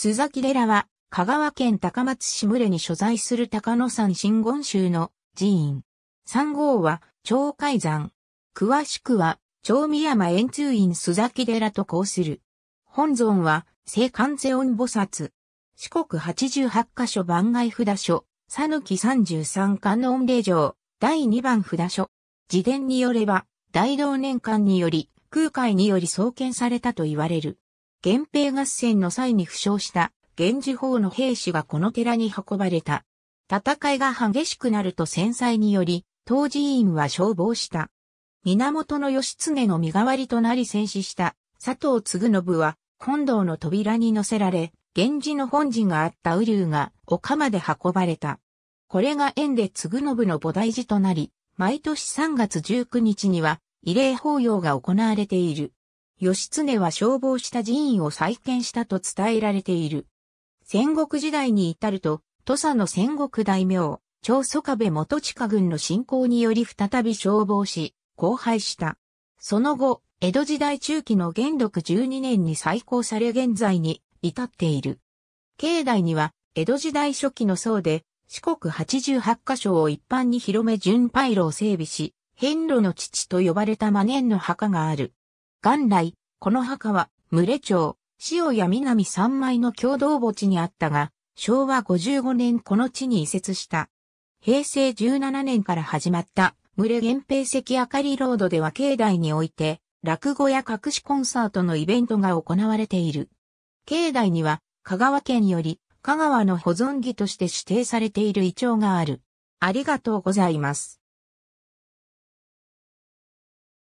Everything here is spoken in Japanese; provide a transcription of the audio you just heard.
鈴木寺は、香川県高松市群れに所在する高野山真言宗の寺院。三号は、長海山。詳しくは、長宮山円通院鈴木寺とこうする。本尊は、聖観世音菩薩。四国八十八箇所番外札所、さぬき三十三観音霊場、第二番札所。自伝によれば、大同年間により、空海により創建されたと言われる。源平合戦の際に負傷した源氏法の兵士がこの寺に運ばれた。戦いが激しくなると戦災により、当寺院は消防した。源義経の身代わりとなり戦死した佐藤嗣信は本堂の扉に乗せられ、源氏の本陣があった雨竜が丘まで運ばれた。これが縁で嗣信の菩提寺となり、毎年3月19日には慰霊法要が行われている。義経は消防した寺院を再建したと伝えられている。戦国時代に至ると、土佐の戦国大名、長祖壁元近軍の侵攻により再び消防し、荒廃した。その後、江戸時代中期の元禄12年に再興され現在に至っている。境内には、江戸時代初期の層で、四国88カ所を一般に広め順パイロを整備し、遍路の父と呼ばれた真ネの墓がある。元来、この墓は、群れ町、塩や南三枚の共同墓地にあったが、昭和55年この地に移設した。平成17年から始まった、群れ原平石明かりロードでは境内において、落語や隠しコンサートのイベントが行われている。境内には、香川県より、香川の保存儀として指定されている遺チがある。ありがとうございます。